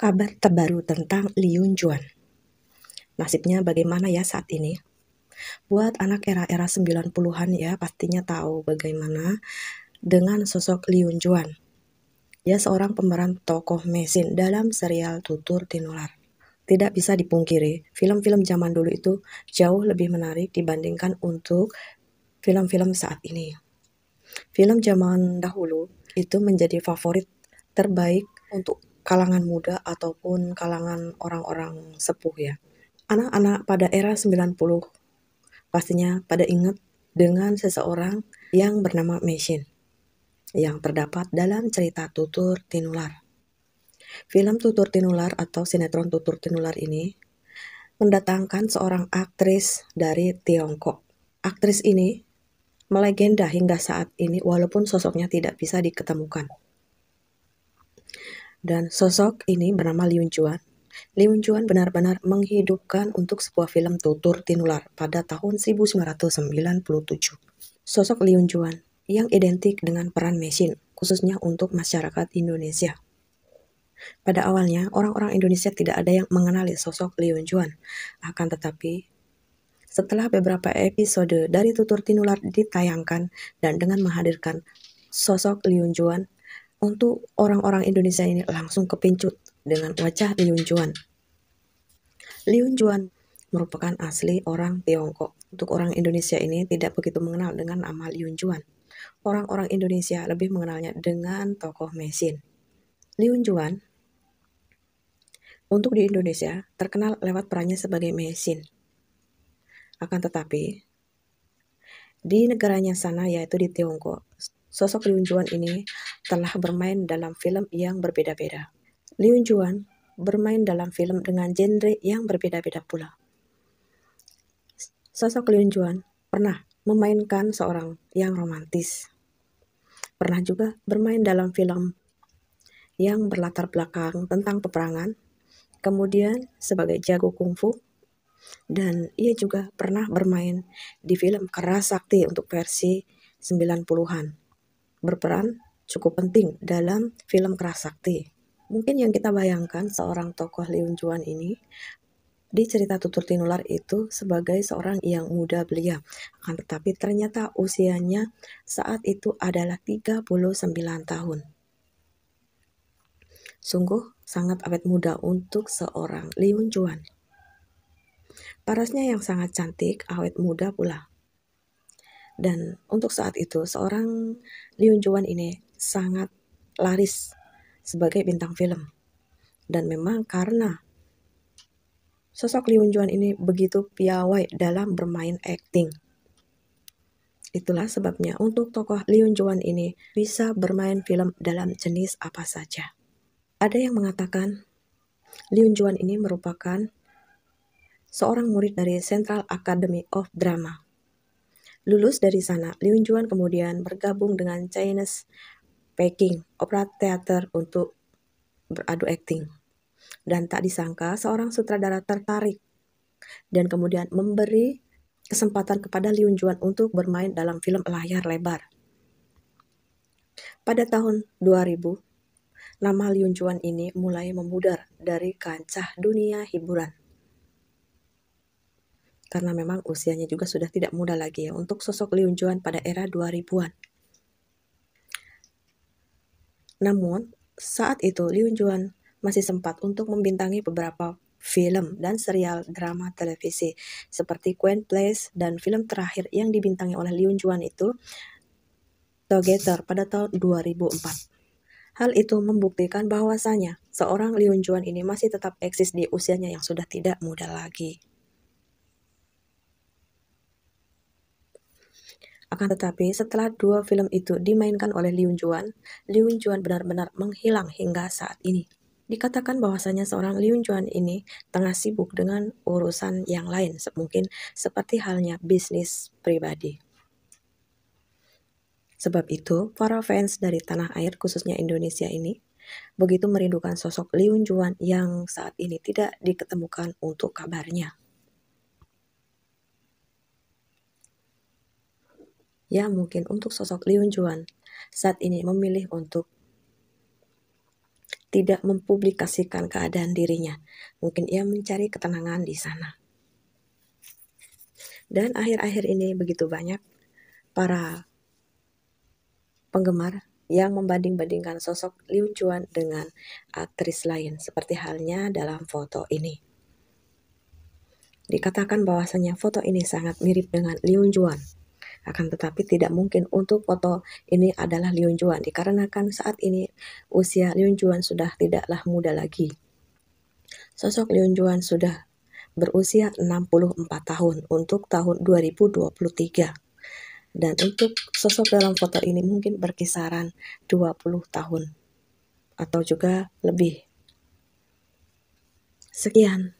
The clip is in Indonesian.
kabar terbaru tentang Liun Juan. Nasibnya bagaimana ya saat ini? Buat anak era-era 90-an ya pastinya tahu bagaimana dengan sosok Liun Juan. ya seorang pemeran tokoh mesin dalam serial Tutur Tinular. Tidak bisa dipungkiri, film-film zaman dulu itu jauh lebih menarik dibandingkan untuk film-film saat ini. Film zaman dahulu itu menjadi favorit terbaik untuk kalangan muda ataupun kalangan orang-orang sepuh ya. Anak-anak pada era 90 pastinya pada ingat dengan seseorang yang bernama Mesin yang terdapat dalam cerita Tutur Tinular. Film Tutur Tinular atau sinetron Tutur Tinular ini mendatangkan seorang aktris dari Tiongkok. Aktris ini melegenda hingga saat ini walaupun sosoknya tidak bisa diketemukan dan sosok ini bernama Liun Chuan. Liun Chuan benar-benar menghidupkan untuk sebuah film tutur tinular pada tahun 1997. Sosok Liun Chuan yang identik dengan peran mesin, khususnya untuk masyarakat Indonesia. Pada awalnya, orang-orang Indonesia tidak ada yang mengenali sosok Liun Chuan. Akan tetapi, setelah beberapa episode dari Tutur Tinular ditayangkan dan dengan menghadirkan sosok Liun Juan untuk orang-orang Indonesia ini langsung kepincut dengan wajah Liun Juan. Liun Juan merupakan asli orang Tiongkok. Untuk orang Indonesia ini tidak begitu mengenal dengan nama Liun Juan. Orang-orang Indonesia lebih mengenalnya dengan tokoh Mesin. Liun Juan untuk di Indonesia terkenal lewat perannya sebagai Mesin. Akan tetapi, di negaranya sana yaitu di Tiongkok, sosok Liun Juan ini telah bermain dalam film yang berbeda-beda. Liu Juan bermain dalam film dengan genre yang berbeda-beda pula. Sosok Liu Juan pernah memainkan seorang yang romantis. Pernah juga bermain dalam film yang berlatar belakang tentang peperangan, kemudian sebagai jago kungfu, dan ia juga pernah bermain di film Keras Sakti untuk versi 90-an, berperan cukup penting dalam film Kerasakti. Mungkin yang kita bayangkan seorang tokoh Liun Juan ini di cerita Tutur Tinular itu sebagai seorang yang muda belia. Akan tetapi ternyata usianya saat itu adalah 39 tahun. Sungguh sangat awet muda untuk seorang Liun Juan. Parasnya yang sangat cantik, awet muda pula. Dan untuk saat itu, seorang Liu Juan ini sangat laris sebagai bintang film. Dan memang karena sosok Liu Juan ini begitu piawai dalam bermain acting Itulah sebabnya untuk tokoh Liu Juan ini bisa bermain film dalam jenis apa saja. Ada yang mengatakan Liu Juan ini merupakan seorang murid dari Central Academy of Drama Lulus dari sana, Liu Juan kemudian bergabung dengan Chinese Peking Opera Theater untuk beradu akting. Dan tak disangka seorang sutradara tertarik dan kemudian memberi kesempatan kepada Liu Juan untuk bermain dalam film layar lebar. Pada tahun 2000, nama Liu Juan ini mulai memudar dari kancah dunia hiburan karena memang usianya juga sudah tidak muda lagi ya untuk sosok Lee Juan pada era 2000-an. Namun, saat itu Lee Juan masih sempat untuk membintangi beberapa film dan serial drama televisi seperti Queen Place dan film terakhir yang dibintangi oleh Lee Juan itu Together pada tahun 2004. Hal itu membuktikan bahwasanya seorang Lee Juan ini masih tetap eksis di usianya yang sudah tidak muda lagi. Akan tetapi, setelah dua film itu dimainkan oleh Liun Juan, Liun Juan benar-benar menghilang hingga saat ini. Dikatakan bahwasanya seorang Liun Juan ini tengah sibuk dengan urusan yang lain, mungkin seperti halnya bisnis pribadi. Sebab itu, para fans dari tanah air khususnya Indonesia ini begitu merindukan sosok Liun Juan yang saat ini tidak diketemukan untuk kabarnya. Ya mungkin untuk sosok Liun Juan saat ini memilih untuk tidak mempublikasikan keadaan dirinya. Mungkin ia mencari ketenangan di sana. Dan akhir-akhir ini begitu banyak para penggemar yang membanding-bandingkan sosok Liu Chuan dengan aktris lain, seperti halnya dalam foto ini. Dikatakan bahwasanya foto ini sangat mirip dengan Liu Juan. Akan tetapi tidak mungkin untuk foto ini adalah Liun Juan dikarenakan saat ini usia Liun Juan sudah tidaklah muda lagi. Sosok Liun Juan sudah berusia 64 tahun untuk tahun 2023. Dan untuk sosok dalam foto ini mungkin berkisaran 20 tahun atau juga lebih. Sekian.